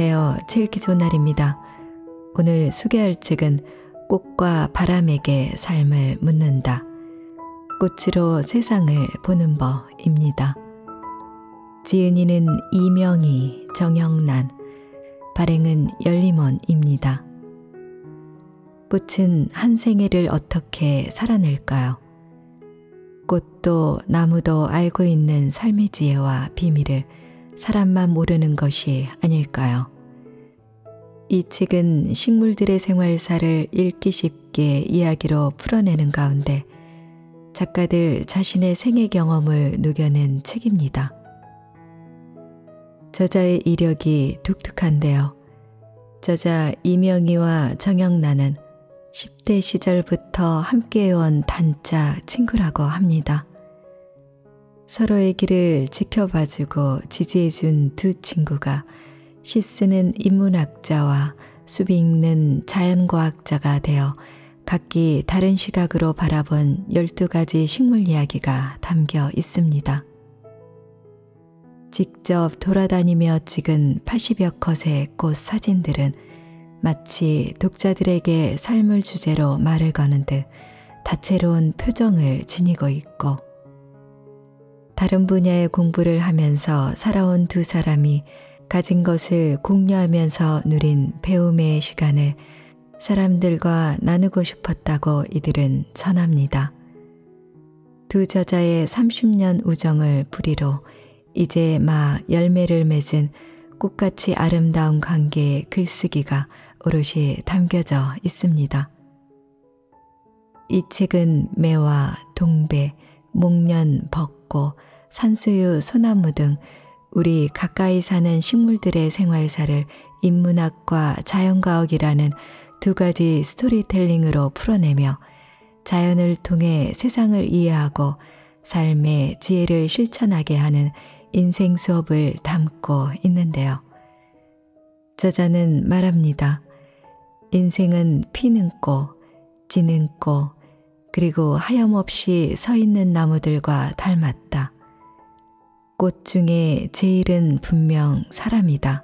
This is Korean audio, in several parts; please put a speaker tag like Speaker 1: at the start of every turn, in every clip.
Speaker 1: 안녕하세요. 책읽기 좋 날입니다. 오늘 소개할 책은 꽃과 바람에게 삶을 묻는다. 꽃으로 세상을 보는 법입니다. 지은이는 이명희, 정영란, 발행은 열림원입니다. 꽃은 한 생애를 어떻게 살아낼까요? 꽃도 나무도 알고 있는 삶의 지혜와 비밀을 사람만 모르는 것이 아닐까요? 이 책은 식물들의 생활사를 읽기 쉽게 이야기로 풀어내는 가운데 작가들 자신의 생애 경험을 녹여낸 책입니다. 저자의 이력이 독특한데요. 저자 이명희와 정영란은 10대 시절부터 함께해온 단짝 친구라고 합니다. 서로의 길을 지켜봐주고 지지해준 두 친구가 시스는 인문학자와 수비 읽는 자연과학자가 되어 각기 다른 시각으로 바라본 12가지 식물 이야기가 담겨 있습니다. 직접 돌아다니며 찍은 80여 컷의 꽃 사진들은 마치 독자들에게 삶을 주제로 말을 거는 듯 다채로운 표정을 지니고 있고 다른 분야의 공부를 하면서 살아온 두 사람이 가진 것을 공유하면서 누린 배움의 시간을 사람들과 나누고 싶었다고 이들은 전합니다. 두 저자의 30년 우정을 뿌리로 이제 막 열매를 맺은 꽃같이 아름다운 관계의 글쓰기가 오롯이 담겨져 있습니다. 이 책은 매와 동배, 목련, 벚꽃, 산수유, 소나무 등 우리 가까이 사는 식물들의 생활사를 인문학과 자연과학이라는 두 가지 스토리텔링으로 풀어내며 자연을 통해 세상을 이해하고 삶의 지혜를 실천하게 하는 인생 수업을 담고 있는데요. 저자는 말합니다. 인생은 피는 꽃, 지는 꽃, 그리고 하염없이 서 있는 나무들과 닮았다. 꽃 중에 제일은 분명 사람이다.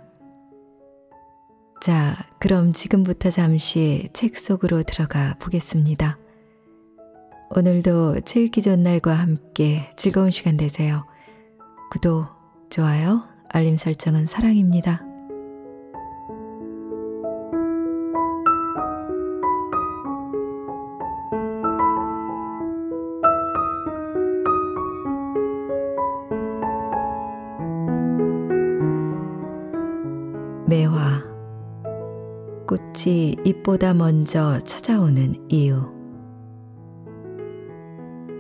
Speaker 1: 자, 그럼 지금부터 잠시 책 속으로 들어가 보겠습니다. 오늘도 즐기 좋은 날과 함께 즐거운 시간 되세요. 구독, 좋아요, 알림 설정은 사랑입니다. 마치 입보다 먼저 찾아오는 이유.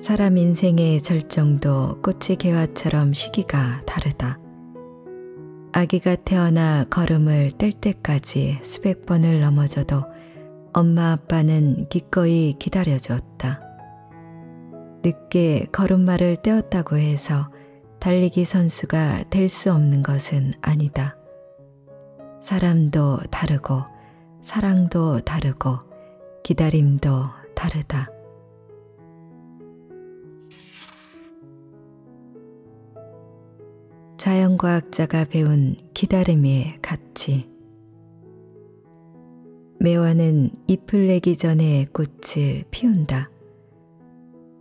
Speaker 1: 사람 인생의 절정도 꽃의 개화처럼 시기가 다르다. 아기가 태어나 걸음을 뗄 때까지 수백 번을 넘어져도 엄마 아빠는 기꺼이 기다려주다 늦게 걸음마를 떼었다고 해서 달리기 선수가 될 수 없는 것은 아니다. 사람도 다르고 사랑도 다르고 기다림도 다르다. 자연과학자가 배운 기다림의 가치. 매화는 잎을 내기 전에 꽃을 피운다.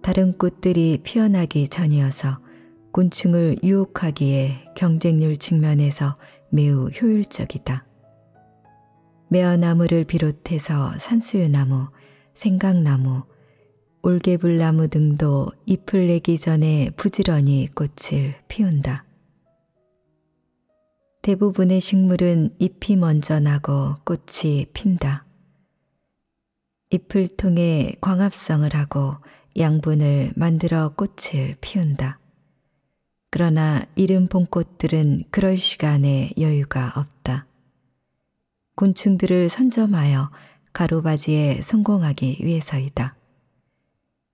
Speaker 1: 다른 꽃들이 피어나기 전이어서 곤충을 유혹하기에 경쟁률 측면에서 매우 효율적이다. 매화나무를 비롯해서 산수유나무, 생강나무, 올개불나무 등도 잎을 내기 전에 부지런히 꽃을 피운다. 대부분의 식물은 잎이 먼저 나고 꽃이 핀다. 잎을 통해 광합성을 하고 양분을 만들어 꽃을 피운다. 그러나 이른 봄꽃들은 그럴 시간에 여유가 없다. 곤충들을 선점하여 가로바지에 성공하기 위해서이다.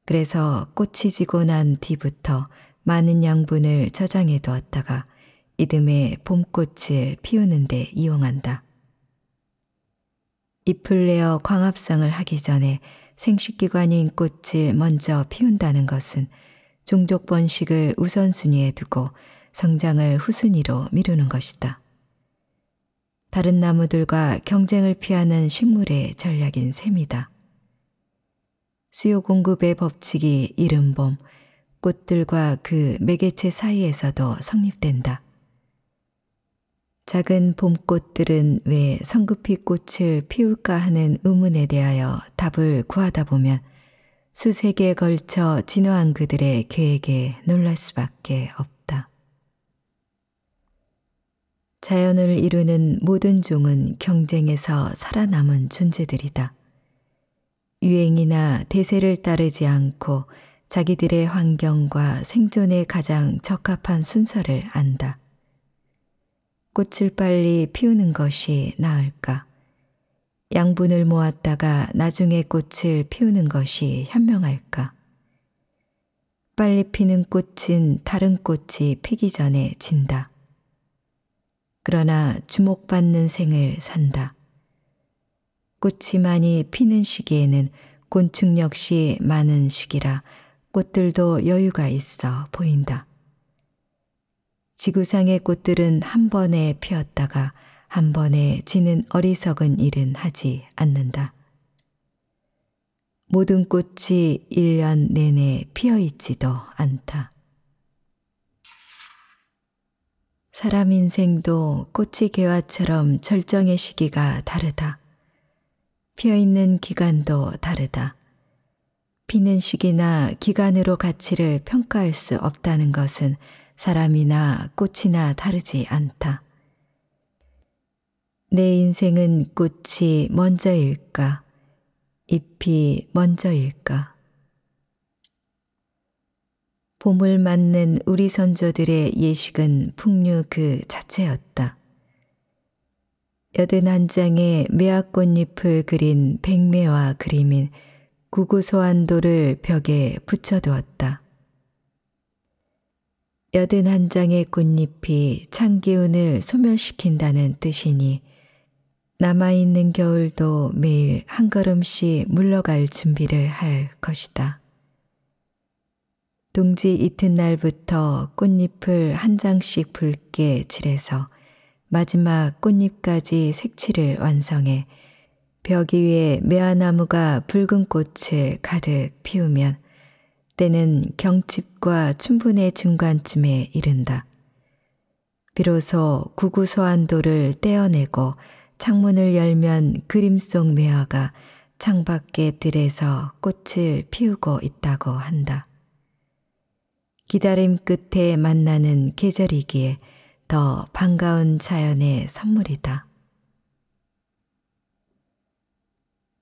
Speaker 1: 그래서 꽃이 지고 난 뒤부터 많은 양분을 저장해 두었다가 이듬해 봄꽃을 피우는 데 이용한다. 잎을 내어 광합성을 하기 전에 생식기관인 꽃을 먼저 피운다는 것은 종족 번식을 우선순위에 두고 성장을 후순위로 미루는 것이다. 다른 나무들과 경쟁을 피하는 식물의 전략인 셈이다. 수요 공급의 법칙이 이른봄 꽃들과 그 매개체 사이에서도 성립된다. 작은 봄꽃들은 왜 성급히 꽃을 피울까 하는 의문에 대하여 답을 구하다 보면 수세기에 걸쳐 진화한 그들의 계획에 놀랄 수밖에 없다. 자연을 이루는 모든 종은 경쟁에서 살아남은 존재들이다. 유행이나 대세를 따르지 않고 자기들의 환경과 생존에 가장 적합한 순서를 안다. 꽃을 빨리 피우는 것이 나을까? 양분을 모았다가 나중에 꽃을 피우는 것이 현명할까? 빨리 피는 꽃은 다른 꽃이 피기 전에 진다. 그러나 주목받는 생을 산다. 꽃이 많이 피는 시기에는 곤충 역시 많은 시기라 꽃들도 여유가 있어 보인다. 지구상의 꽃들은 한 번에 피었다가 한 번에 지는 어리석은 일은 하지 않는다. 모든 꽃이 1년 내내 피어 있지도 않다. 사람 인생도 꽃이 개화처럼 절정의 시기가 다르다. 피어있는 기간도 다르다. 피는 시기나 기간으로 가치를 평가할 수 없다는 것은 사람이나 꽃이나 다르지 않다. 내 인생은 꽃이 먼저일까? 잎이 먼저일까? 봄을 맞는 우리 선조들의 예식은 풍류 그 자체였다. 여든 한 장의 매화꽃잎을 그린 백매화 그림인 구구소한 돌을 벽에 붙여두었다. 여든 한 장의 꽃잎이 창기운을 소멸시킨다는 뜻이니 남아있는 겨울도 매일 한 걸음씩 물러갈 준비를 할 것이다. 동지 이튿날부터 꽃잎을 한 장씩 붉게 칠해서 마지막 꽃잎까지 색칠을 완성해 벽 위에 매화나무가 붉은 꽃을 가득 피우면 때는 경칩과 춘분의 중간쯤에 이른다. 비로소 구구소한도를 떼어내고 창문을 열면 그림 속 매화가 창밖의 들에서 꽃을 피우고 있다고 한다. 기다림 끝에 만나는 계절이기에 더 반가운 자연의 선물이다.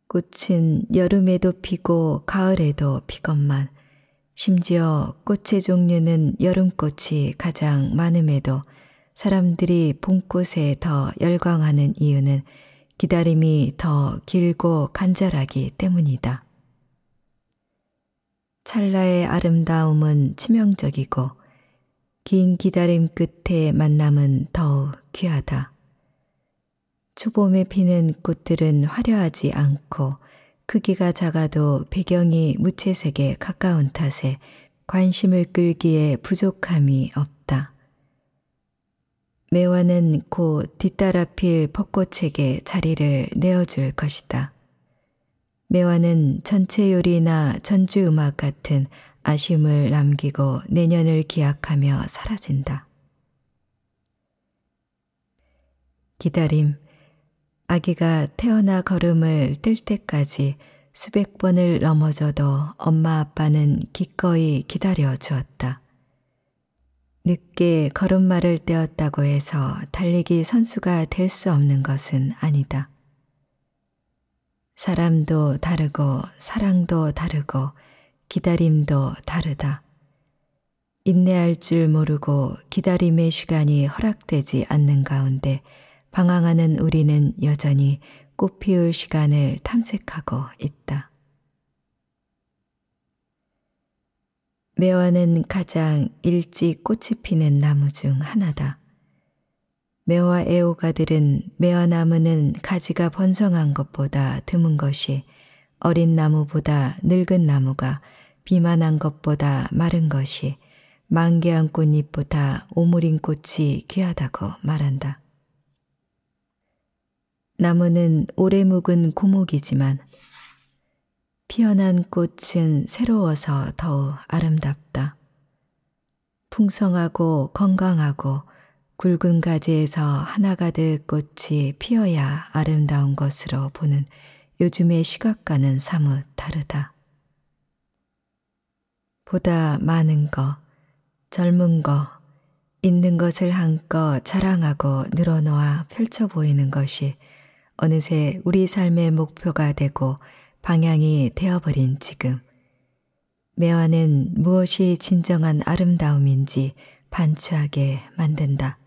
Speaker 1: 꽃은 여름에도 피고 가을에도 피건만 심지어 꽃의 종류는 여름꽃이 가장 많음에도 사람들이 봄꽃에 더 열광하는 이유는 기다림이 더 길고 간절하기 때문이다. 찰나의 아름다움은 치명적이고 긴 기다림 끝에 만남은 더욱 귀하다. 초봄에 피는 꽃들은 화려하지 않고 크기가 작아도 배경이 무채색에 가까운 탓에 관심을 끌기에 부족함이 없다. 매화는 곧 뒤따라 필 벚꽃에게 자리를 내어줄 것이다. 매화는 전체 요리나 전주 음악 같은 아쉬움을 남기고 내년을 기약하며 사라진다. 기다림. 아기가 태어나 걸음을 뜰 때까지 수백 번을 넘어져도 엄마 아빠는 기꺼이 기다려 주었다. 늦게 걸음마를 떼었다고 해서 달리기 선수가 될 수 없는 것은 아니다. 사람도 다르고 사랑도 다르고 기다림도 다르다. 인내할 줄 모르고 기다림의 시간이 허락되지 않는 가운데 방황하는 우리는 여전히 꽃 피울 시간을 탐색하고 있다. 매화는 가장 일찍 꽃이 피는 나무 중 하나다. 매화 애호가들은 매화 나무는 가지가 번성한 것보다 드문 것이 어린 나무보다 늙은 나무가 비만한 것보다 마른 것이 만개한 꽃잎보다 오므린 꽃이 귀하다고 말한다. 나무는 오래 묵은 고목이지만 피어난 꽃은 새로워서 더욱 아름답다. 풍성하고 건강하고 굵은 가지에서 하나 가득 꽃이 피어야 아름다운 것으로 보는 요즘의 시각과는 사뭇 다르다. 보다 많은 거, 젊은 거, 있는 것을 한껏 자랑하고 늘어놓아 펼쳐 보이는 것이 어느새 우리 삶의 목표가 되고 방향이 되어버린 지금. 매화는 무엇이 진정한 아름다움인지 반추하게 만든다.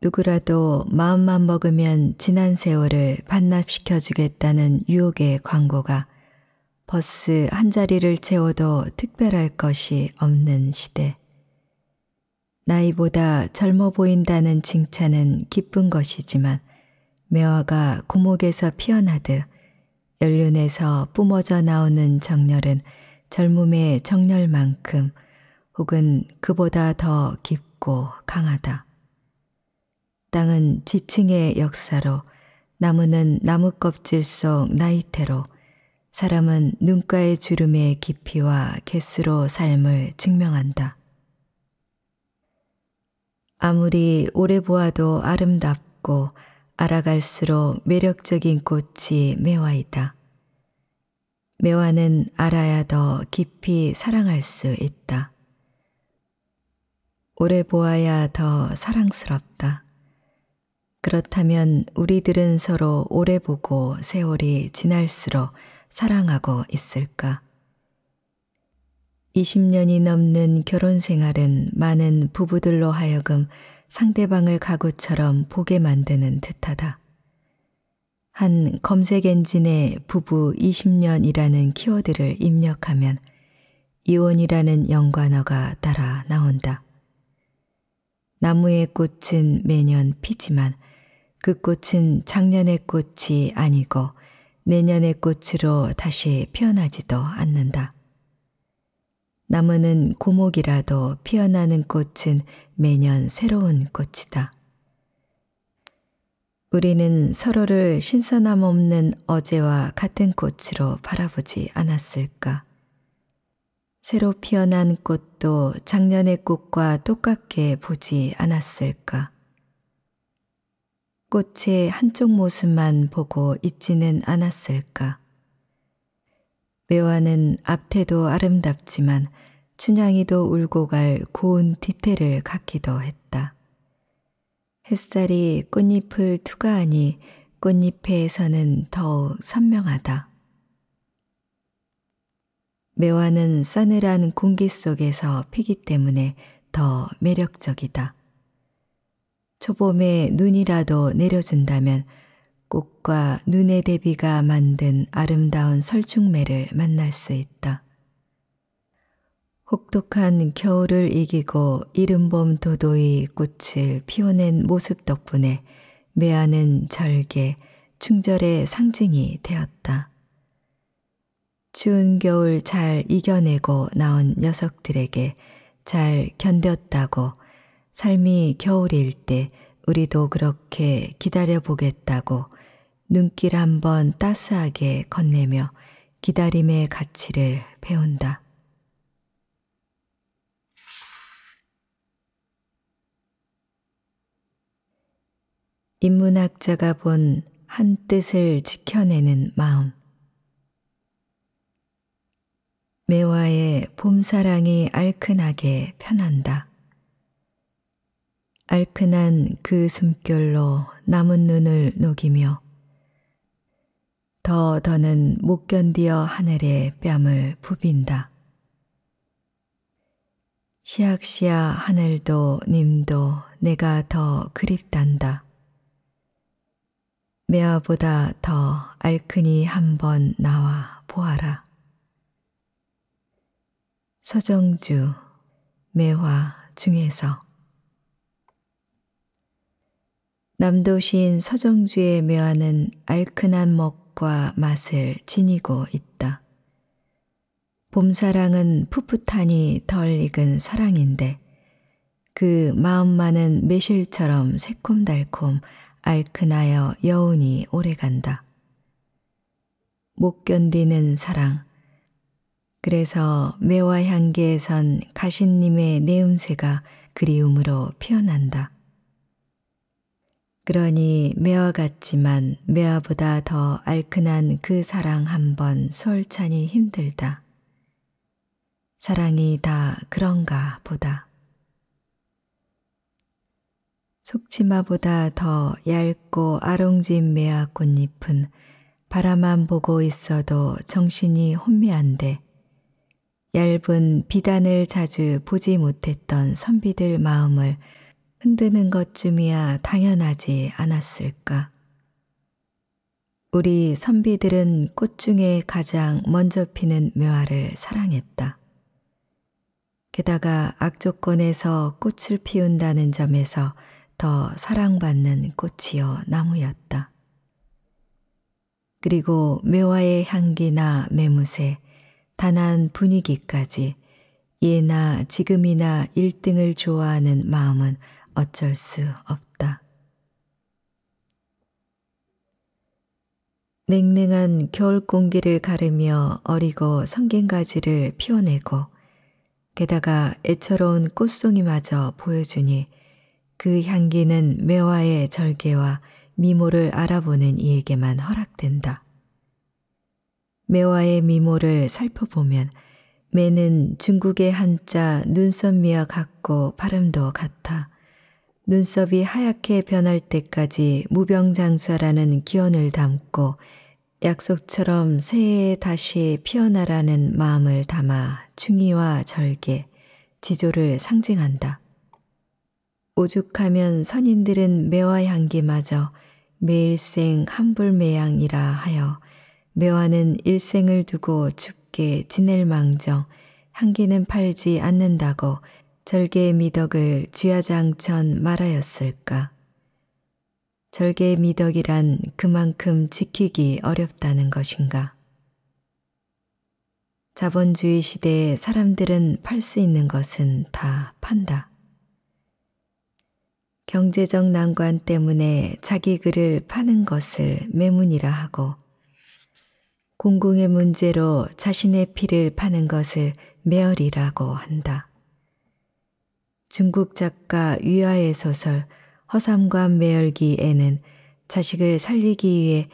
Speaker 1: 누구라도 마음만 먹으면 지난 세월을 반납시켜주겠다는 유혹의 광고가 버스 한 자리를 채워도 특별할 것이 없는 시대. 나이보다 젊어 보인다는 칭찬은 기쁜 것이지만 매화가 고목에서 피어나듯 연륜에서 뿜어져 나오는 정열은 젊음의 정열만큼 혹은 그보다 더 깊고 강하다. 땅은 지층의 역사로, 나무는 나무 껍질 속 나이테로, 사람은 눈가의 주름의 깊이와 개수로 삶을 증명한다. 아무리 오래 보아도 아름답고 알아갈수록 매력적인 꽃이 매화이다. 매화는 알아야 더 깊이 사랑할 수 있다. 오래 보아야 더 사랑스럽다. 그렇다면 우리들은 서로 오래 보고 세월이 지날수록 사랑하고 있을까? 20년이 넘는 결혼 생활은 많은 부부들로 하여금 상대방을 가구처럼 보게 만드는 듯하다. 한 검색 엔진에 부부 20년이라는 키워드를 입력하면 이혼이라는 연관어가 따라 나온다. 나무의 꽃은 매년 피지만 그 꽃은 작년의 꽃이 아니고 내년의 꽃으로 다시 피어나지도 않는다. 나무는 고목이라도 피어나는 꽃은 매년 새로운 꽃이다. 우리는 서로를 신선함 없는 어제와 같은 꽃으로 바라보지 않았을까. 새로 피어난 꽃도 작년의 꽃과 똑같게 보지 않았을까. 꽃의 한쪽 모습만 보고 있지는 않았을까. 매화는 앞에도 아름답지만 춘향이도 울고 갈 고운 뒤태를 갖기도 했다. 햇살이 꽃잎을 투과하니 꽃잎에서는 더욱 선명하다. 매화는 싸늘한 공기 속에서 피기 때문에 더 매력적이다. 초봄에 눈이라도 내려준다면 꽃과 눈의 대비가 만든 아름다운 설중매를 만날 수 있다. 혹독한 겨울을 이기고 이른봄 도도히 꽃을 피워낸 모습 덕분에 매아는 절개, 충절의 상징이 되었다. 추운 겨울 잘 이겨내고 나온 녀석들에게 잘 견뎠다고 삶이 겨울일 때 우리도 그렇게 기다려보겠다고 눈길 한번 따스하게 건네며 기다림의 가치를 배운다. 인문학자가 본 한 뜻을 지켜내는 마음. 매화의 봄사랑이 알큰하게 편한다. 알큰한 그 숨결로 남은 눈을 녹이며 더 더는 못 견디어 하늘에 뺨을 부빈다. 시악시야 하늘도 님도 내가 더 그립단다. 메아보다 더 알큰이 한번 나와 보아라. 서정주 매화 중에서 남도시인 서정주의 묘하는 알큰한 먹과 맛을 지니고 있다. 봄사랑은 풋풋하니 덜 익은 사랑인데 그 마음만은 매실처럼 새콤달콤 알큰하여 여운이 오래간다. 못 견디는 사랑. 그래서 매화 향기에선 가신님의 내음새가 그리움으로 피어난다. 그러니 매와 같지만 매와보다 더 알큰한 그 사랑 한번 솔찬히 힘들다. 사랑이 다 그런가 보다. 속치마보다 더 얇고 아롱진 매화 꽃잎은 바라만 보고 있어도 정신이 혼미한데 얇은 비단을 자주 보지 못했던 선비들 마음을 흔드는 것쯤이야 당연하지 않았을까. 우리 선비들은 꽃 중에 가장 먼저 피는 묘화를 사랑했다. 게다가 악조건에서 꽃을 피운다는 점에서 더 사랑받는 꽃이요 나무였다. 그리고 묘화의 향기나 매무새, 단한 분위기까지 예나 지금이나 1등을 좋아하는 마음은 어쩔 수 없다. 냉랭한 겨울 공기를 가르며 어리고 성긴 가지를 피워내고 게다가 애처로운 꽃송이마저 보여주니 그 향기는 매화의 절개와 미모를 알아보는 이에게만 허락된다. 매화의 미모를 살펴보면 매는 중국의 한자 눈썹미와 같고 발음도 같아 눈썹이 하얗게 변할 때까지 무병장수하라는 기원을 담고 약속처럼 새해에 다시 피어나라는 마음을 담아 충의와 절개, 지조를 상징한다. 오죽하면 선인들은 매화 향기마저 매일생 한불매양이라 하여 매화는 일생을 두고 죽게 지낼 망정, 향기는 팔지 않는다고 절개의 미덕을 쥐야장천 말하였을까? 절개의 미덕이란 그만큼 지키기 어렵다는 것인가? 자본주의 시대에 사람들은 팔 수 있는 것은 다 판다. 경제적 난관 때문에 자기 글을 파는 것을 매문이라 하고 공공의 문제로 자신의 피를 파는 것을 매얼이라고 한다. 중국 작가 위아의 소설 허삼관 매열기에는 자식을 살리기 위해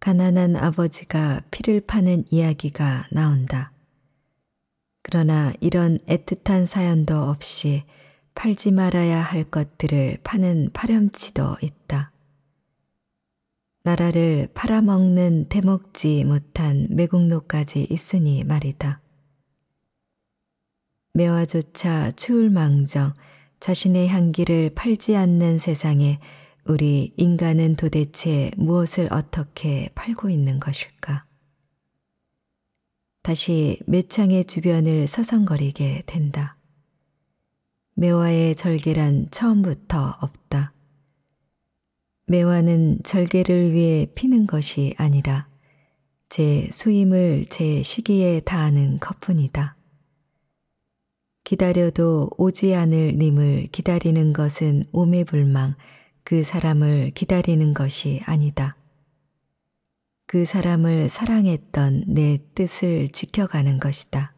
Speaker 1: 가난한 아버지가 피를 파는 이야기가 나온다. 그러나 이런 애틋한 사연도 없이 팔지 말아야 할 것들을 파는 파렴치도 있다. 나라를 팔아먹는 대먹지 못한 매국노까지 있으니 말이다. 매화조차 추울 망정 자신의 향기를 팔지 않는 세상에 우리 인간은 도대체 무엇을 어떻게 팔고 있는 것일까? 다시 매창의 주변을 서성거리게 된다. 매화의 절개란 처음부터 없다. 매화는 절개를 위해 피는 것이 아니라 제 수임을 제 시기에 다하는 것뿐이다. 기다려도 오지 않을 님을 기다리는 것은 오매불망 그 사람을 기다리는 것이 아니다. 그 사람을 사랑했던 내 뜻을 지켜가는 것이다.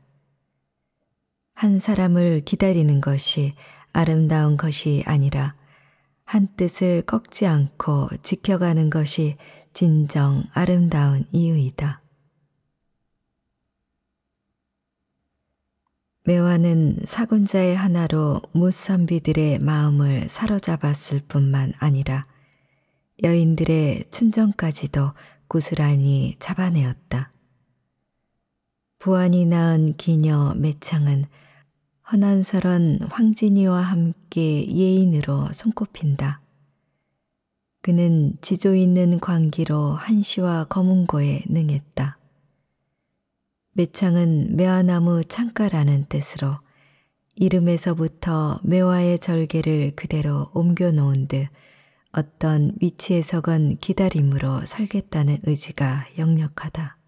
Speaker 1: 한 사람을 기다리는 것이 아름다운 것이 아니라 한 뜻을 꺾지 않고 지켜가는 것이 진정 아름다운 이유이다. 매화는 사군자의 하나로 무선비들의 마음을 사로잡았을 뿐만 아니라 여인들의 춘정까지도 고스란히 잡아내었다. 보안이 낳은 기녀 매창은 헌한설언 황진이와 함께 예인으로 손꼽힌다. 그는 지조 있는 광기로 한시와 검은고에 능했다. 매창은 매화나무 창가라는 뜻으로 이름에서부터 매화의 절개를 그대로 옮겨놓은 듯 어떤 위치에서건 기다림으로 살겠다는 의지가 역력하다.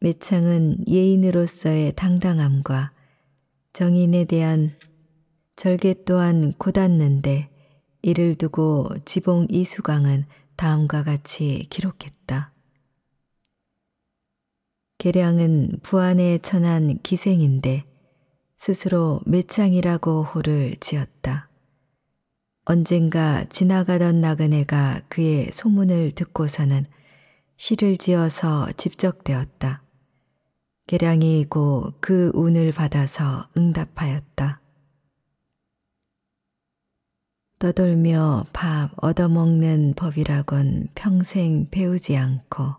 Speaker 1: 매창은 예인으로서의 당당함과 정인에 대한 절개 또한 고닿는데 이를 두고 지봉 이수강은 다음과 같이 기록했다. 계량은 부안에 천한 기생인데 스스로 매창이라고 호를 지었다. 언젠가 지나가던 나그네가 그의 소문을 듣고서는 시를 지어서 집적되었다. 계량이 고그 운을 받아서 응답하였다. 떠돌며 밥 얻어먹는 법이라곤 평생 배우지 않고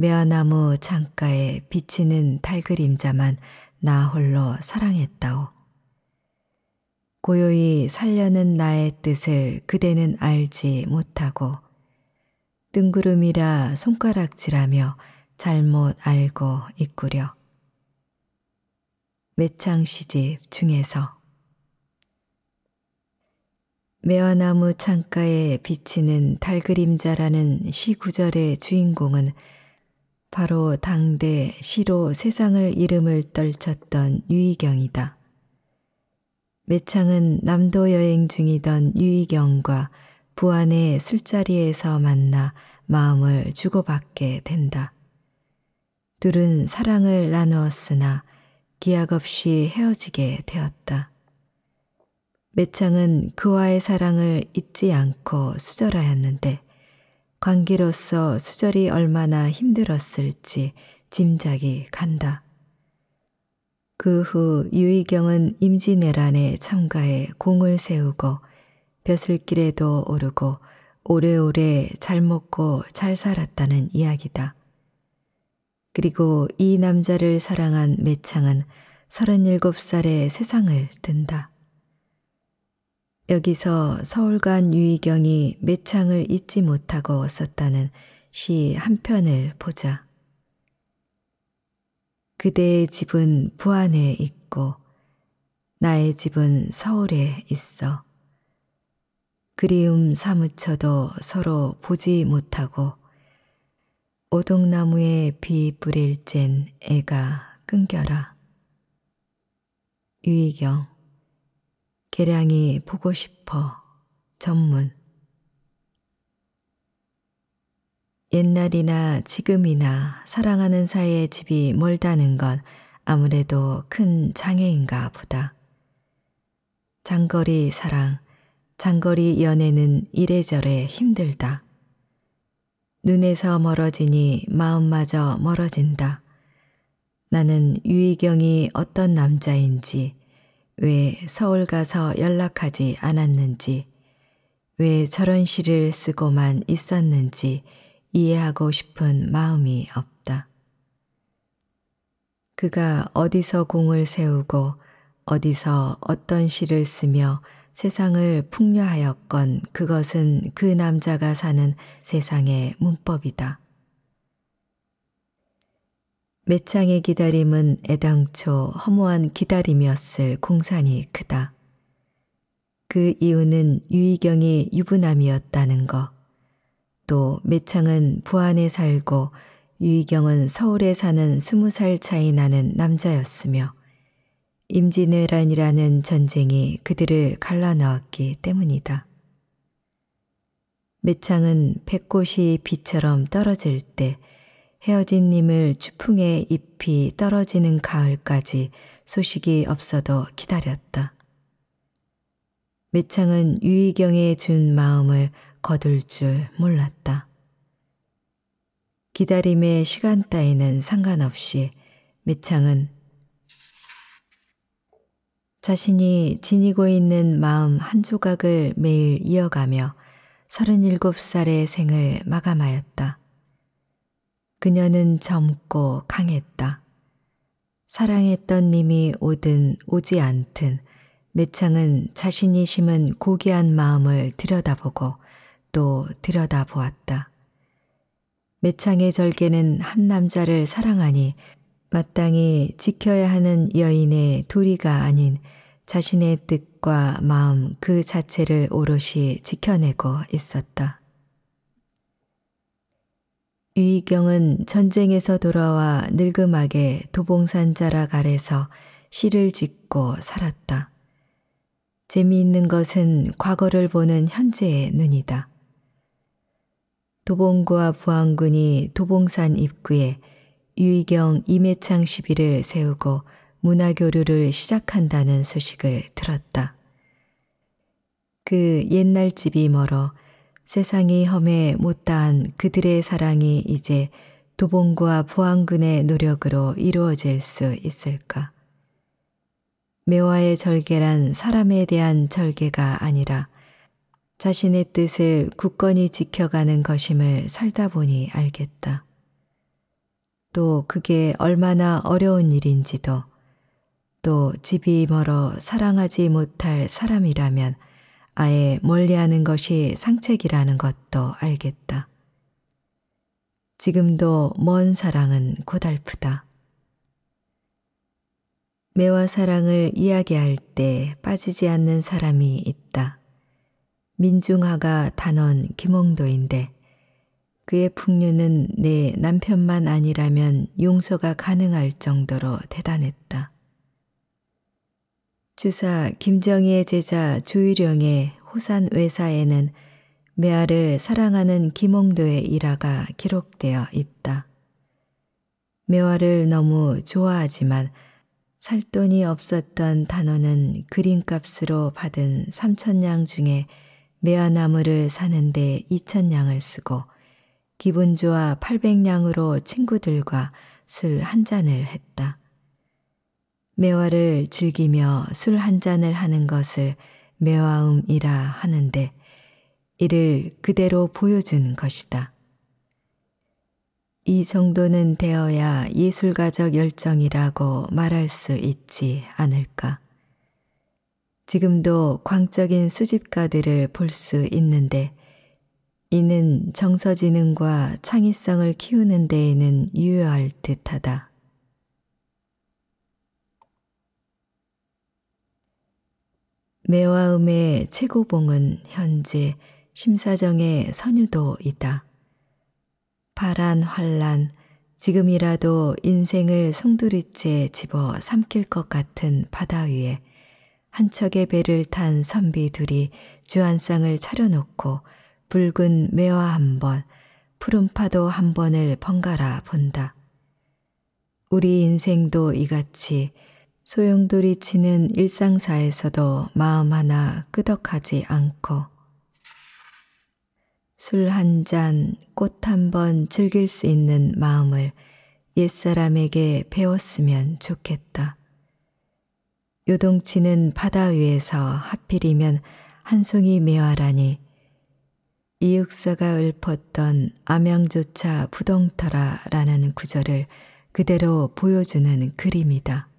Speaker 1: 매화나무 창가에 비치는 달그림자만 나 홀로 사랑했다오. 고요히 살려는 나의 뜻을 그대는 알지 못하고 뜬구름이라 손가락질하며 잘못 알고 있구려. 매창 시집 중에서 매화나무 창가에 비치는 달그림자라는 시구절의 주인공은 바로 당대 시로 세상을 이름을 떨쳤던 유이경이다. 매창은 남도 여행 중이던 유이경과 부안의 술자리에서 만나 마음을 주고받게 된다. 둘은 사랑을 나누었으나 기약 없이 헤어지게 되었다. 매창은 그와의 사랑을 잊지 않고 수절하였는데 관계로서 수절이 얼마나 힘들었을지 짐작이 간다. 그 후 유이경은 임진왜란에 참가해 공을 세우고 벼슬길에도 오르고 오래오래 잘 먹고 잘 살았다는 이야기다. 그리고 이 남자를 사랑한 매창은 37살에 세상을 뜬다. 여기서 서울간 유이경이 매창을 잊지 못하고 썼다는 시 한 편을 보자. 그대의 집은 부안에 있고 나의 집은 서울에 있어. 그리움 사무쳐도 서로 보지 못하고 오동나무에 비 뿌릴 땐 애가 끊겨라. 유이경 계량이 보고 싶어 전문 옛날이나 지금이나 사랑하는 사이의 집이 멀다는 건 아무래도 큰 장애인가 보다. 장거리 사랑, 장거리 연애는 이래저래 힘들다. 눈에서 멀어지니 마음마저 멀어진다. 나는 유희경이 어떤 남자인지, 왜 서울 가서 연락하지 않았는지, 왜 저런 시를 쓰고만 있었는지 이해하고 싶은 마음이 없다. 그가 어디서 공을 세우고 어디서 어떤 시를 쓰며 세상을 풍요하였건 그것은 그 남자가 사는 세상의 문법이다. 매창의 기다림은 애당초 허무한 기다림이었을 공산이 크다. 그 이유는 유이경이 유부남이었다는 것. 또 매창은 부안에 살고 유이경은 서울에 사는 스무 살 차이 나는 남자였으며 임진왜란이라는 전쟁이 그들을 갈라놓았기 때문이다. 매창은 백꽃이 비처럼 떨어질 때 헤어진 님을 추풍의 잎이 떨어지는 가을까지 소식이 없어도 기다렸다. 매창은 유희경에 준 마음을 거둘 줄 몰랐다. 기다림의 시간 따위는 상관없이 매창은 자신이 지니고 있는 마음 한 조각을 매일 이어가며 37살의 생을 마감하였다. 그녀는 젊고 강했다. 사랑했던 님이 오든 오지 않든 매창은 자신이 심은 고귀한 마음을 들여다보고 또 들여다보았다. 매창의 절개는 한 남자를 사랑하니 마땅히 지켜야 하는 여인의 도리가 아닌 자신의 뜻과 마음 그 자체를 오롯이 지켜내고 있었다. 유이경은 전쟁에서 돌아와 늙음하게 도봉산 자락 아래서 시를 짓고 살았다. 재미있는 것은 과거를 보는 현재의 눈이다. 도봉구와 부안군이 도봉산 입구에 유이경 임해창 시비를 세우고 문화교류를 시작한다는 소식을 들었다. 그 옛날 집이 멀어 세상이 험해 못다한 그들의 사랑이 이제 도봉과 부안근의 노력으로 이루어질 수 있을까? 매화의 절개란 사람에 대한 절개가 아니라 자신의 뜻을 굳건히 지켜가는 것임을 살다 보니 알겠다. 또 그게 얼마나 어려운 일인지도 또 집이 멀어 사랑하지 못할 사람이라면 아예 멀리하는 것이 상책이라는 것도 알겠다. 지금도 먼 사랑은 고달프다. 매와 사랑을 이야기할 때 빠지지 않는 사람이 있다. 민중화가 단원 김홍도인데 그의 풍류는 내 남편만 아니라면 용서가 가능할 정도로 대단했다. 주사 김정희의 제자 조유령의 호산 외사에는 메아를 사랑하는 김홍도의 일화가 기록되어 있다. 매화를 너무 좋아하지만 살 돈이 없었던 단어는 그림값으로 받은 삼천냥 중에 매화나무를 사는데 이천냥을 쓰고 기분 좋아 팔백냥으로 친구들과 술 한 잔을 했다. 매화를 즐기며 술 한 잔을 하는 것을 매화음이라 하는데 이를 그대로 보여준 것이다. 이 정도는 되어야 예술가적 열정이라고 말할 수 있지 않을까. 지금도 광적인 수집가들을 볼 수 있는데 이는 정서지능과 창의성을 키우는 데에는 유효할 듯하다. 매화음의 최고봉은 현재 심사정의 선유도이다. 파란 환란, 지금이라도 인생을 송두리째 집어 삼킬 것 같은 바다 위에 한 척의 배를 탄 선비 둘이 주안상을 차려놓고 붉은 매화 한 번, 푸른 파도 한 번을 번갈아 본다. 우리 인생도 이같이 소용돌이 치는 일상사에서도 마음 하나 끄덕하지 않고 술 한 잔, 꽃 한 번 즐길 수 있는 마음을 옛사람에게 배웠으면 좋겠다. 요동치는 바다 위에서 하필이면 한 송이 매화라니 이육사가 읊었던 암양조차 부동터라라는 구절을 그대로 보여주는 그림이다.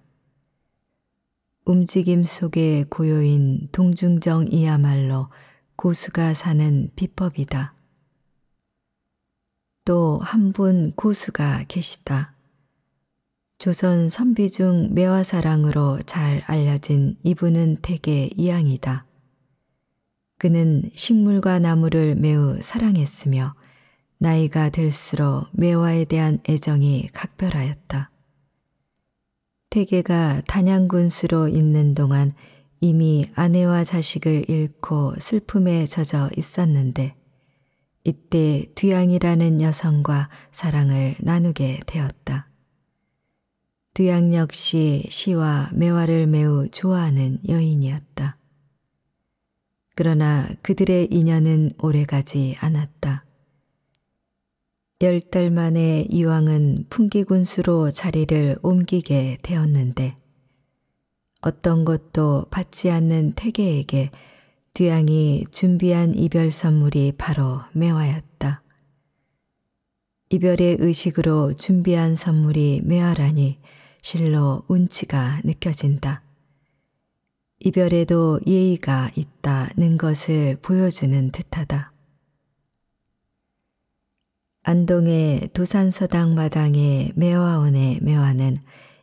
Speaker 1: 움직임 속에 고요인 동중정이야말로 고수가 사는 비법이다. 또 한 분 고수가 계시다. 조선 선비 중 매화사랑으로 잘 알려진 이분은 대개 이양이다. 그는 식물과 나무를 매우 사랑했으며 나이가 들수록 매화에 대한 애정이 각별하였다. 태계가 단양군수로 있는 동안 이미 아내와 자식을 잃고 슬픔에 젖어 있었는데 이때 두양이라는 여성과 사랑을 나누게 되었다. 두양 역시 시와 매화를 매우 좋아하는 여인이었다. 그러나 그들의 인연은 오래가지 않았다. 열달 만에 이왕은 풍기군수로 자리를 옮기게 되었는데 어떤 것도 받지 않는 태계에게 뒤양이 준비한 이별 선물이 바로 매화였다. 이별의 의식으로 준비한 선물이 매화라니 실로 운치가 느껴진다. 이별에도 예의가 있다는 것을 보여주는 듯하다. 안동의 도산서당 마당의 매화원의 매화는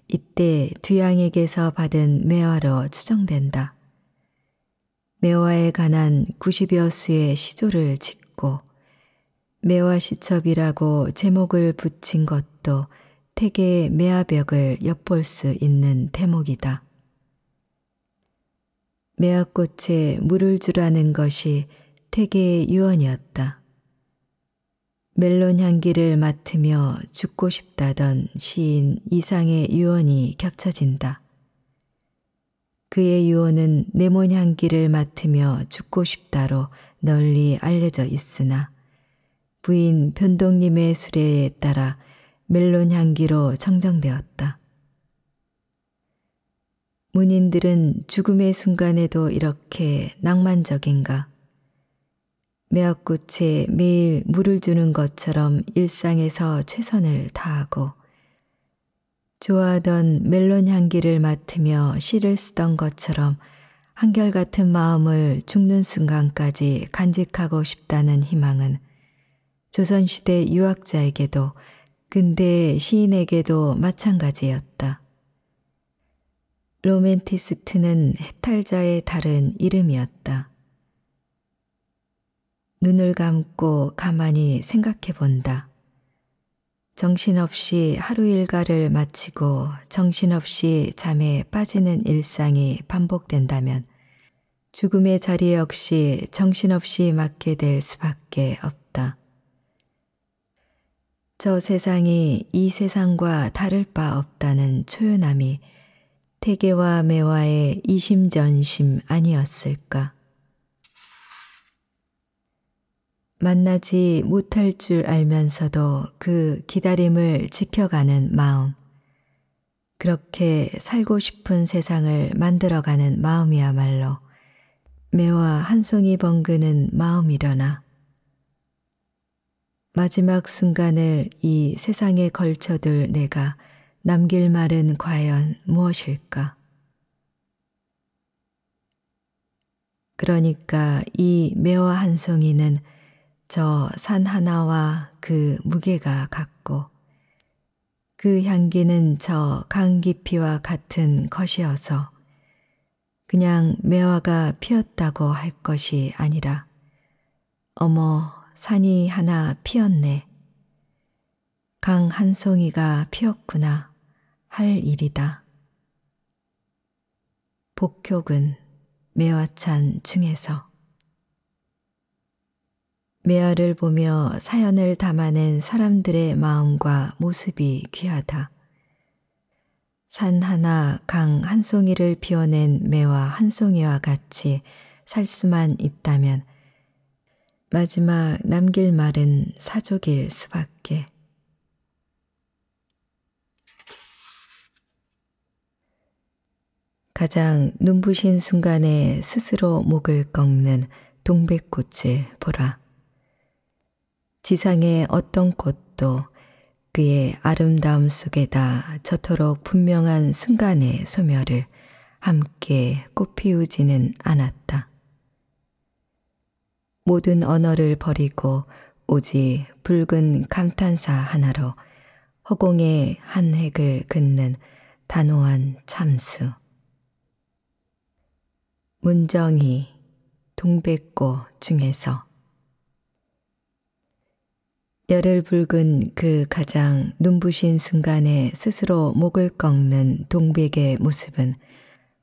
Speaker 1: 이때 두양에게서 받은 매화로 추정된다. 매화에 관한 90여 수의 시조를 짓고 매화시첩이라고 제목을 붙인 것도 태계의 매화벽을 엿볼 수 있는 대목이다. 매화꽃에 물을 주라는 것이 태계의 유언이었다. 멜론 향기를 맡으며 죽고 싶다던 시인 이상의 유언이 겹쳐진다. 그의 유언은 네몬 향기를 맡으며 죽고 싶다로 널리 알려져 있으나 부인 변동님의 수레에 따라 멜론 향기로 정정되었다. 문인들은 죽음의 순간에도 이렇게 낭만적인가? 매화꽃에 매일 물을 주는 것처럼 일상에서 최선을 다하고 좋아하던 멜론 향기를 맡으며 시를 쓰던 것처럼 한결같은 마음을 죽는 순간까지 간직하고 싶다는 희망은 조선시대 유학자에게도 근대 시인에게도 마찬가지였다. 로맨티스트는 해탈자의 다른 이름이었다. 눈을 감고 가만히 생각해 본다. 정신없이 하루 일과를 마치고 정신없이 잠에 빠지는 일상이 반복된다면 죽음의 자리 역시 정신없이 맞게 될 수밖에 없다. 저 세상이 이 세상과 다를 바 없다는 초연함이 태계와 매화의 이심전심 아니었을까. 만나지 못할 줄 알면서도 그 기다림을 지켜가는 마음. 그렇게 살고 싶은 세상을 만들어가는 마음이야말로 매와 한 송이 번그는 마음이려나. 마지막 순간을 이 세상에 걸쳐둘 내가 남길 말은 과연 무엇일까? 그러니까 이 매와 한 송이는 저산 하나와 그 무게가 같고 그 향기는 저 강 깊이와 같은 것이어서 그냥 매화가 피었다고 할 것이 아니라 어머 산이 하나 피었네. 강 한 송이가 피었구나 할 일이다. 복효은 매화찬 중에서 매화를 보며 사연을 담아낸 사람들의 마음과 모습이 귀하다. 산 하나 강 한 송이를 피워낸 매화 한 송이와 같이 살 수만 있다면 마지막 남길 말은 사족일 수밖에. 가장 눈부신 순간에 스스로 목을 꺾는 동백꽃을 보라. 지상의 어떤 꽃도 그의 아름다움 속에 다 저토록 분명한 순간의 소멸을 함께 꽃피우지는 않았다. 모든 언어를 버리고 오직 붉은 감탄사 하나로 허공에 한 획을 긋는 단호한 참수. 문정희 동백꽃 중에서 열을 붉은 그 가장 눈부신 순간에 스스로 목을 꺾는 동백의 모습은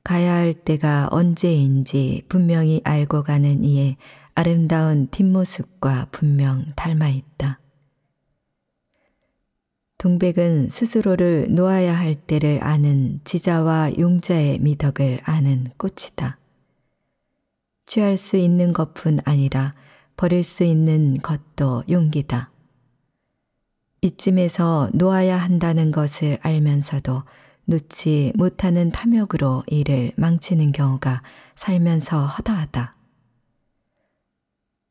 Speaker 1: 가야 할 때가 언제인지 분명히 알고 가는 이의 아름다운 뒷모습과 분명 닮아 있다. 동백은 스스로를 놓아야 할 때를 아는 지자와 용자의 미덕을 아는 꽃이다. 취할 수 있는 것뿐 아니라 버릴 수 있는 것도 용기다. 이쯤에서 놓아야 한다는 것을 알면서도 놓지 못하는 탐욕으로 이를 망치는 경우가 살면서 허다하다.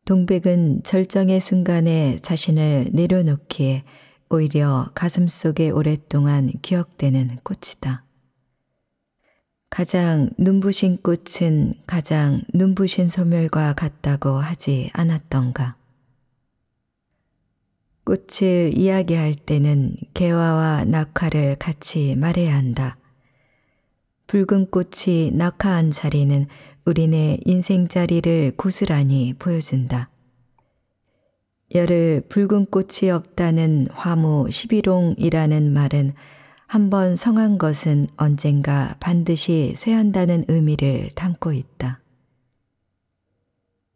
Speaker 1: 동백은 절정의 순간에 자신을 내려놓기에 오히려 가슴속에 오랫동안 기억되는 꽃이다. 가장 눈부신 꽃은 가장 눈부신 소멸과 같다고 하지 않았던가. 꽃을 이야기할 때는 개화와 낙화를 같이 말해야 한다. 붉은 꽃이 낙하한 자리는 우리네 인생 자리를 고스란히 보여준다. 열을 붉은 꽃이 없다는 화무 11홍이라는 말은 한번 성한 것은 언젠가 반드시 쇠한다는 의미를 담고 있다.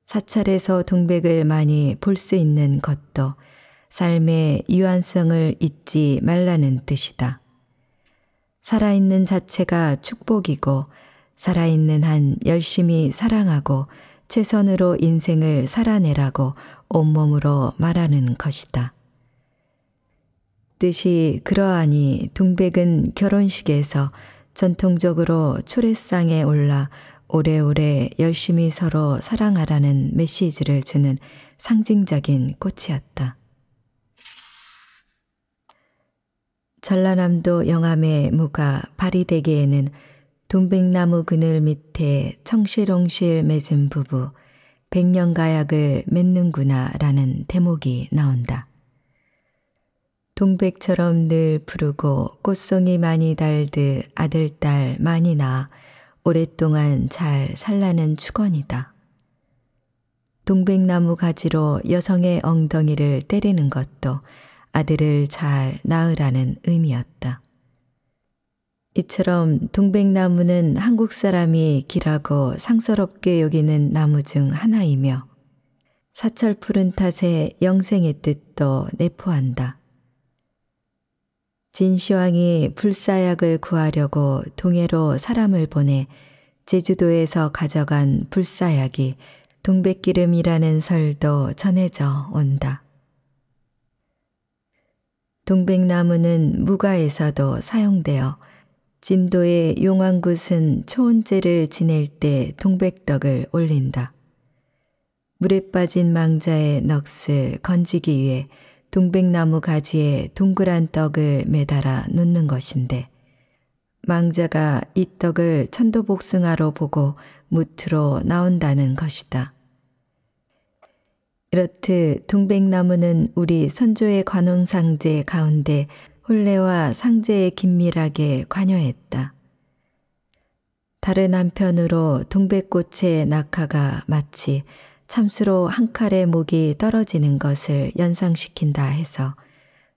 Speaker 1: 사찰에서 동백을 많이 볼 수 있는 것도 삶의 유한성을 잊지 말라는 뜻이다. 살아있는 자체가 축복이고 살아있는 한 열심히 사랑하고 최선으로 인생을 살아내라고 온몸으로 말하는 것이다. 뜻이 그러하니 둥백은 결혼식에서 전통적으로 초례상에 올라 오래오래 열심히 서로 사랑하라는 메시지를 주는 상징적인 꽃이었다. 전라남도 영암의 무가 파리대기에는 동백나무 그늘 밑에 청실홍실 맺은 부부 백년가약을 맺는구나라는 대목이 나온다. 동백처럼 늘 푸르고 꽃송이 많이 달듯 아들딸 많이 낳아 오랫동안 잘 살라는 축원이다. 동백나무 가지로 여성의 엉덩이를 때리는 것도 아들을 잘 낳으라는 의미였다. 이처럼 동백나무는 한국 사람이 길하고 상서롭게 여기는 나무 중 하나이며 사철 푸른 탓에 영생의 뜻도 내포한다. 진시황이 불사약을 구하려고 동해로 사람을 보내 제주도에서 가져간 불사약이 동백기름이라는 설도 전해져 온다. 동백나무는 무가에서도 사용되어 진도의 용왕굿은 초혼제를 지낼 때 동백떡을 올린다. 물에 빠진 망자의 넋을 건지기 위해 동백나무 가지에 동그란 떡을 매달아 놓는 것인데 망자가 이 떡을 천도복숭아로 보고 무트로 나온다는 것이다. 이렇듯 동백나무는 우리 선조의 관홍상제 가운데 혼례와 상제에 긴밀하게 관여했다. 다른 한편으로 동백꽃의 낙하가 마치 참수로 한 칼의 목이 떨어지는 것을 연상시킨다 해서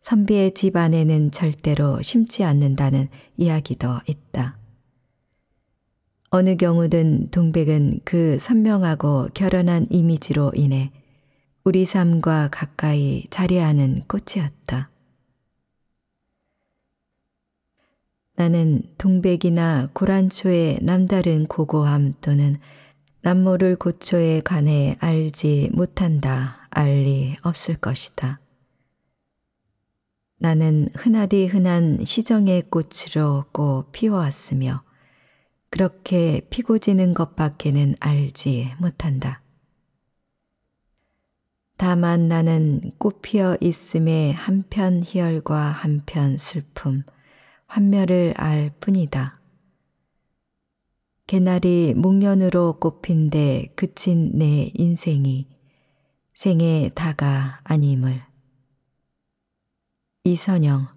Speaker 1: 선비의 집 안에는 절대로 심지 않는다는 이야기도 있다. 어느 경우든 동백은 그 선명하고 결연한 이미지로 인해 우리 삶과 가까이 자리하는 꽃이었다. 나는 동백이나 고란초의 남다른 고고함 또는 남모를 고초에 관해 알지 못한다 알리 없을 것이다. 나는 흔하디 흔한 시정의 꽃으로 꽃 피워왔으며 그렇게 피고 지는 것밖에는 알지 못한다. 다만 나는 꽃피어 있음의 한편 희열과 한편 슬픔, 환멸을 알 뿐이다. 개나리 목련으로 꽃핀데 그친 내 인생이 생의 다가 아님을. 이선영,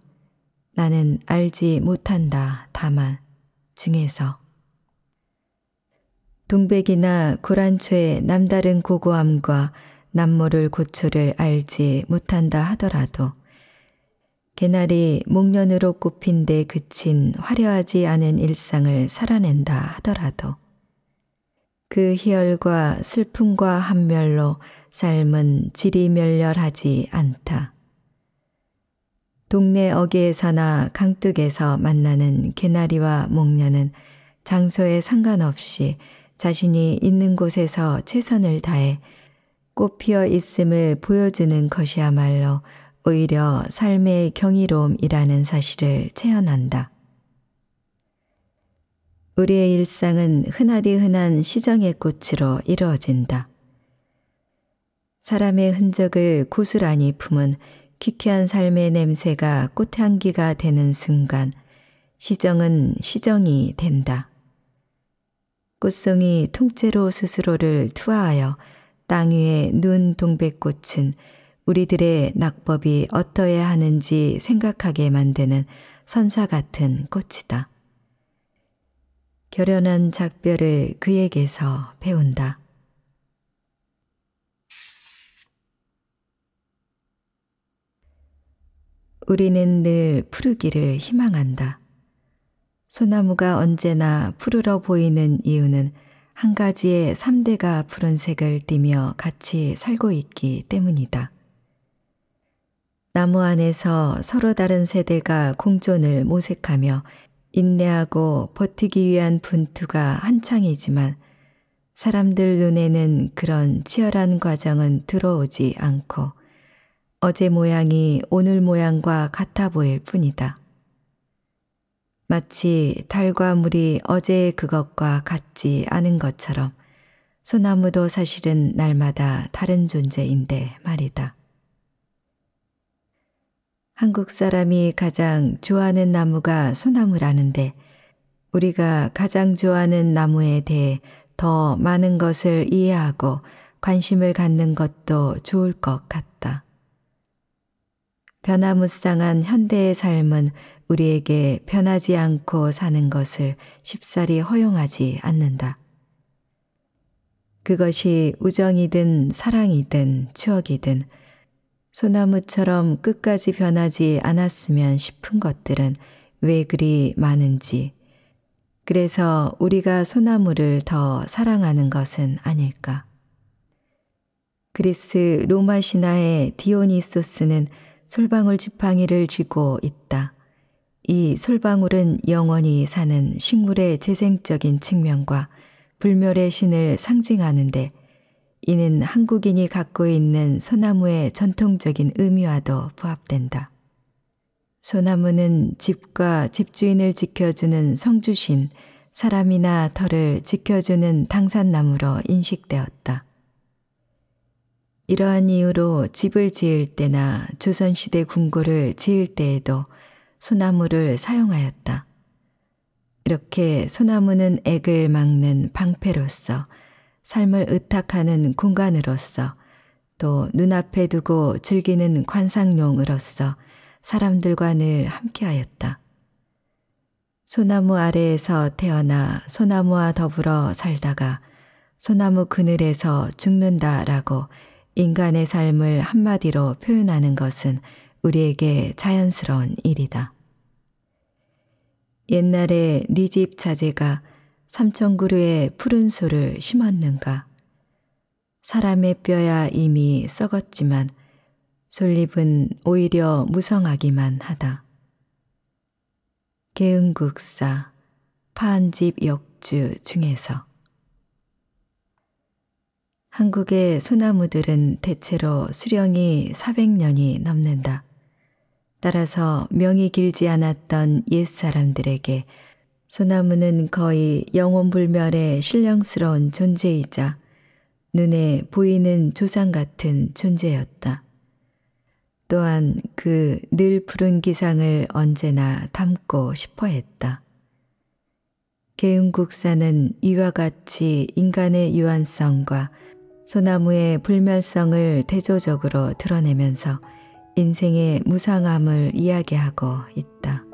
Speaker 1: 나는 알지 못한다 다만 중에서. 동백이나 고란초의 남다른 고고함과 남모를 고초를 알지 못한다 하더라도 개나리 목련으로 꼽힌 데 그친 화려하지 않은 일상을 살아낸다 하더라도 그 희열과 슬픔과 한멸로 삶은 질이 멸렬하지 않다. 동네 어귀에서나 강둑에서 만나는 개나리와 목련은 장소에 상관없이 자신이 있는 곳에서 최선을 다해 꽃피어 있음을 보여주는 것이야말로 오히려 삶의 경이로움이라는 사실을 체현한다. 우리의 일상은 흔하디 흔한 시정의 꽃으로 이루어진다. 사람의 흔적을 고스란히 품은 키키한 삶의 냄새가 꽃향기가 되는 순간 시정은 시정이 된다. 꽃송이 통째로 스스로를 투하하여 땅 위에 눈 동백꽃은 우리들의 낙법이 어떠해야 하는지 생각하게 만드는 선사 같은 꽃이다. 결연한 작별을 그에게서 배운다. 우리는 늘 푸르기를 희망한다. 소나무가 언제나 푸르러 보이는 이유는 한 가지의 삼대가 푸른색을 띠며 같이 살고 있기 때문이다. 나무 안에서 서로 다른 세대가 공존을 모색하며 인내하고 버티기 위한 분투가 한창이지만 사람들 눈에는 그런 치열한 과정은 들어오지 않고 어제 모양이 오늘 모양과 같아 보일 뿐이다. 마치 달과 물이 어제 의 그것과 같지 않은 것처럼 소나무도 사실은 날마다 다른 존재인데 말이다. 한국 사람이 가장 좋아하는 나무가 소나무라는데 우리가 가장 좋아하는 나무에 대해 더 많은 것을 이해하고 관심을 갖는 것도 좋을 것 같다. 변화무쌍한 현대의 삶은 우리에게 변하지 않고 사는 것을 쉽사리 허용하지 않는다. 그것이 우정이든 사랑이든 추억이든 소나무처럼 끝까지 변하지 않았으면 싶은 것들은 왜 그리 많은지 그래서 우리가 소나무를 더 사랑하는 것은 아닐까. 그리스 로마 신화의 디오니소스는 솔방울 지팡이를 쥐고 있다. 이 솔방울은 영원히 사는 식물의 재생적인 측면과 불멸의 신을 상징하는데 이는 한국인이 갖고 있는 소나무의 전통적인 의미와도 부합된다. 소나무는 집과 집주인을 지켜주는 성주신, 사람이나 터를 지켜주는 당산나무로 인식되었다. 이러한 이유로 집을 지을 때나 조선시대 궁궐을 지을 때에도 소나무를 사용하였다. 이렇게 소나무는 액을 막는 방패로서 삶을 의탁하는 공간으로서 또 눈앞에 두고 즐기는 관상용으로서 사람들과 늘 함께하였다. 소나무 아래에서 태어나 소나무와 더불어 살다가 소나무 그늘에서 죽는다라고 인간의 삶을 한마디로 표현하는 것은 우리에게 자연스러운 일이다. 옛날에 네집 자재가 삼천구루에 푸른 소를 심었는가. 사람의 뼈야 이미 썩었지만 솔잎은 오히려 무성하기만 하다. 개은국사 파한집 역주 중에서 한국의 소나무들은 대체로 수령이 400년이 넘는다. 따라서 명이 길지 않았던 옛 사람들에게 소나무는 거의 영혼불멸의 신령스러운 존재이자 눈에 보이는 조상 같은 존재였다. 또한 그 늘 푸른 기상을 언제나 담고 싶어 했다. 개흥국사는 이와 같이 인간의 유한성과 소나무의 불멸성을 대조적으로 드러내면서 인생의 무상함을 이야기하고 있다.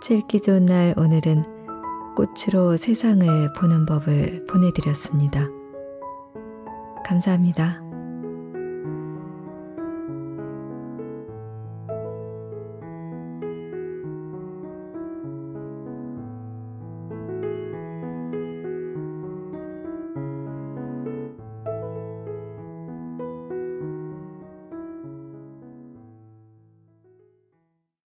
Speaker 1: 칠기 좋은 날 오늘은 꽃으로 세상을 보는 법을 보내드렸습니다. 감사합니다.